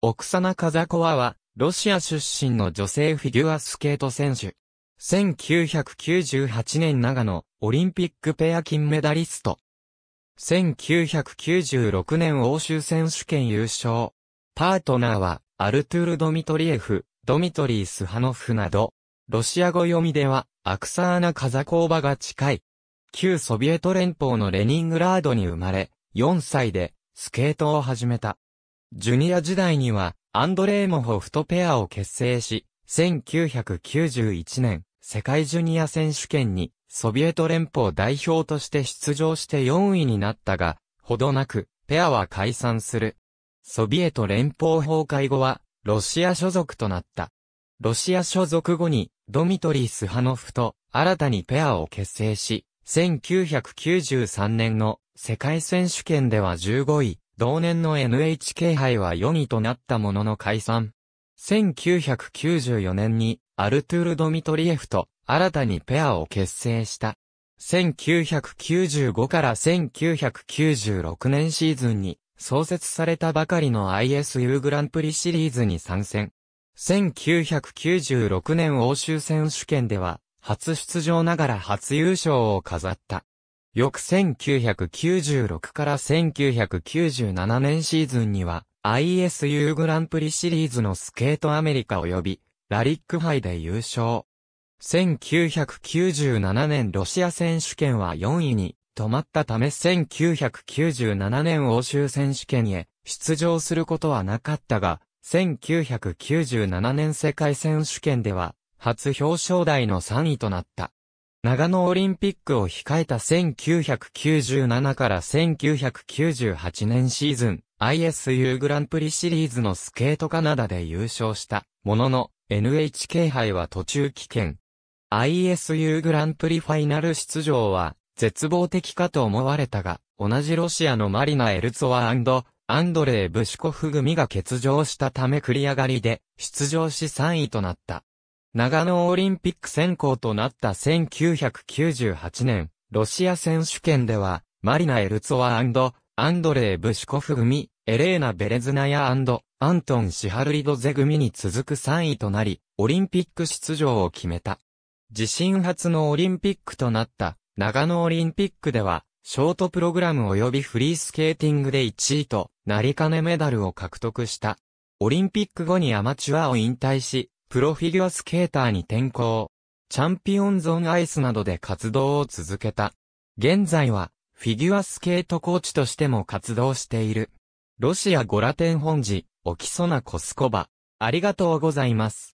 オクサナ・カザコワは、ロシア出身の女性フィギュアスケート選手。1998年長野、オリンピックペア金メダリスト。1996年欧州選手権優勝。パートナーは、アルトゥール・ドミトリエフ、ドミトリース・ハノフなど、ロシア語読みでは、アクサーナ・カザコーバが近い。旧ソビエト連邦のレニングラードに生まれ、4歳で、スケートを始めた。ジュニア時代には、アンドレーモホフとペアを結成し、1991年、世界ジュニア選手権に、ソビエト連邦代表として出場して4位になったが、ほどなく、ペアは解散する。ソビエト連邦崩壊後は、ロシア所属となった。ロシア所属後に、ドミトリー・スハノフと新たにペアを結成し、1993年の世界選手権では15位、同年の NHK 杯は4位となったものの解散。1994年にアルトゥール・ドミトリエフと新たにペアを結成した。1995から1996年シーズンに創設されたばかりの ISU グランプリシリーズに参戦。1996年欧州選手権では初出場ながら初優勝を飾った。翌1996から1997年シーズンには ISU グランプリシリーズのスケートアメリカ及びラリック杯で優勝。1997年ロシア選手権は4位に止まったため1997年欧州選手権へ出場することはなかったが、1997年世界選手権では初表彰台の3位となった。長野オリンピックを控えた1997から1998年シーズン ISU グランプリシリーズのスケートカナダで優勝したものの NHK 杯は途中棄権。ISU グランプリファイナル出場は絶望的かと思われたが、同じロシアのマリナ・エルツォワアンドレイ・ブシコフ組が欠場したため繰り上がりで出場し3位となった。長野オリンピック選考となった1998年、ロシア選手権では、マリナ・エルツォワアンドレイ・ブシコフ組、エレーナ・ベレズナヤアントン・シハルリドゼ組に続く3位となり、オリンピック出場を決めた。自身初のオリンピックとなった、長野オリンピックでは、ショートプログラム及びフリースケーティングで1位と、なりかねメダルを獲得した。オリンピック後にアマチュアを引退し、プロフィギュアスケーターに転向。チャンピオンゾーンアイスなどで活動を続けた。現在は、フィギュアスケートコーチとしても活動している。ロシアゴラテン本寺、オキソナコスコバ。ありがとうございます。